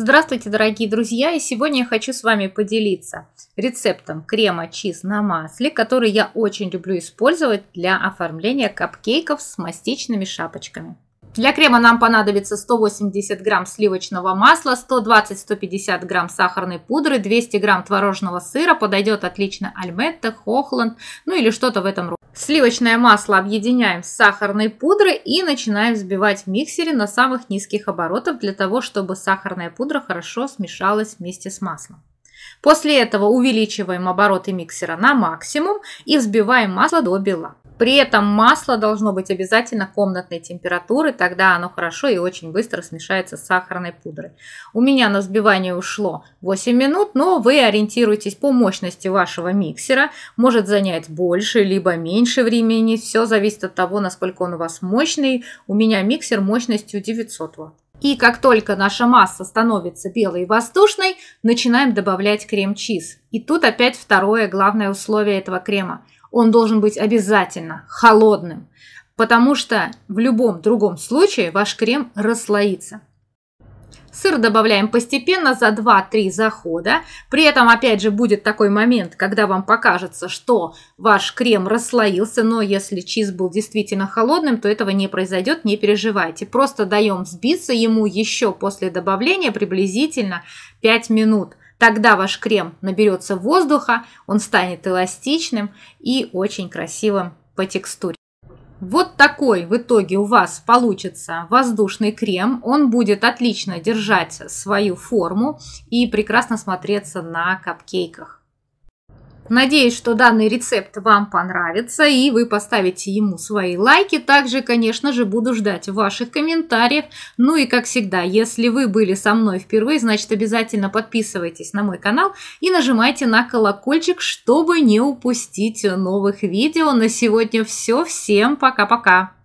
Здравствуйте, дорогие друзья! И сегодня я хочу с вами поделиться рецептом крема чиз на масле, который я очень люблю использовать для оформления капкейков с мастичными шапочками. Для крема нам понадобится 180 грамм сливочного масла, 120-150 грамм сахарной пудры, 200 грамм творожного сыра, подойдет отлично альметта, хохланд, ну или что-то в этом роде. Сливочное масло объединяем с сахарной пудрой и начинаем взбивать в миксере на самых низких оборотах для того, чтобы сахарная пудра хорошо смешалась вместе с маслом. После этого увеличиваем обороты миксера на максимум и взбиваем масло до бела. При этом масло должно быть обязательно комнатной температуры, тогда оно хорошо и очень быстро смешается с сахарной пудрой. У меня на взбивание ушло 8 минут, но вы ориентируйтесь по мощности вашего миксера. Может занять больше, либо меньше времени. Все зависит от того, насколько он у вас мощный. У меня миксер мощностью 900 Вт. И как только наша масса становится белой и воздушной, начинаем добавлять крем-чиз. И тут опять второе главное условие этого крема – он должен быть обязательно холодным, потому что в любом другом случае ваш крем расслоится. Сыр добавляем постепенно за 2-3 захода. При этом, опять же, будет такой момент, когда вам покажется, что ваш крем расслоился, но если чиз был действительно холодным, то этого не произойдет, не переживайте. Просто даем взбиться ему еще после добавления приблизительно 5 минут. Тогда ваш крем наберется воздуха, он станет эластичным и очень красивым по текстуре. Вот такой в итоге у вас получится воздушный крем. Он будет отлично держать свою форму и прекрасно смотреться на капкейках. Надеюсь, что данный рецепт вам понравится и вы поставите ему свои лайки. Также, конечно же, буду ждать ваших комментариев. Ну и, как всегда, если вы были со мной впервые, значит, обязательно подписывайтесь на мой канал и нажимайте на колокольчик, чтобы не упустить новых видео. На сегодня все. Всем пока-пока!